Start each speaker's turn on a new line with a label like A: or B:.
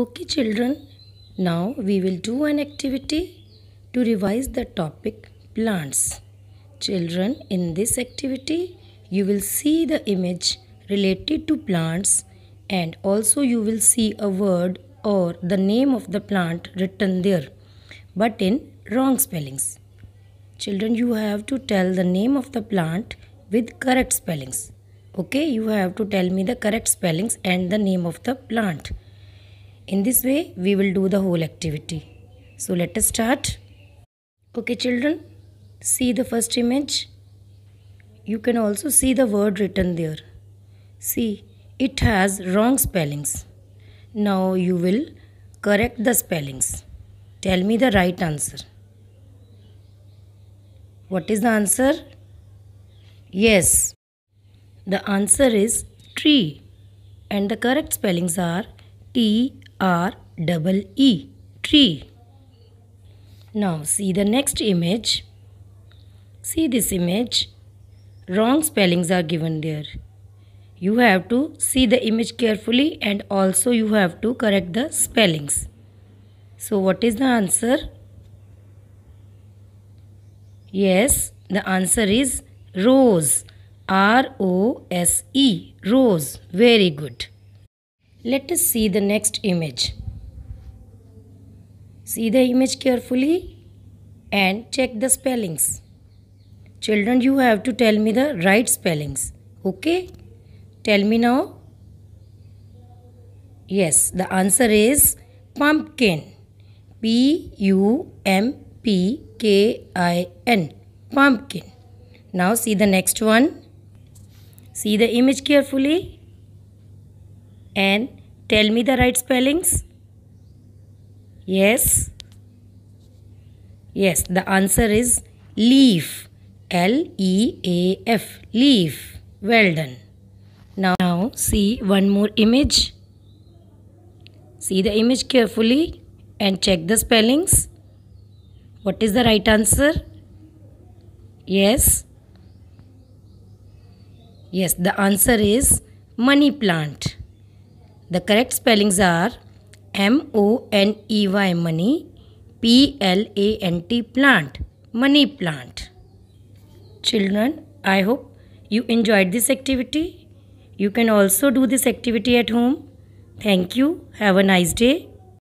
A: Okay children, now we will do an activity to revise the topic plants. Children, in this activity, you will see the image related to plants and also you will see a word or the name of the plant written there but in wrong spellings. Children, you have to tell the name of the plant with correct spellings. Okay, you have to tell me the correct spellings and the name of the plant. In this way, we will do the whole activity. So let us start. Okay children, see the first image. You can also see the word written there. See, it has wrong spellings. Now you will correct the spellings. Tell me the right answer. What is the answer? Yes, the answer is tree and the correct spellings are T R double E tree. Now see the next image. See this image. Wrong spellings are given there. You have to see the image carefully and also you have to correct the spellings. So what is the answer? Yes, the answer is rose. R O S E. Rose. Very good. Let us see the next image. See the image carefully and check the spellings. Children, you have to tell me the right spellings. Okay? Tell me now. Yes, the answer is pumpkin. P U M P K I N. Pumpkin. Now see the next one. See the image carefully and tell me the right spellings? Yes. Yes, the answer is leaf. L E A F. Leaf. Well done. Now see one more image. See the image carefully and check the spellings. What is the right answer? Yes. Yes, the answer is money plant. The correct spellings are M O N E Y money, P L A N T plant, money plant. Children, I hope you enjoyed this activity. You can also do this activity at home. Thank you. Have a nice day.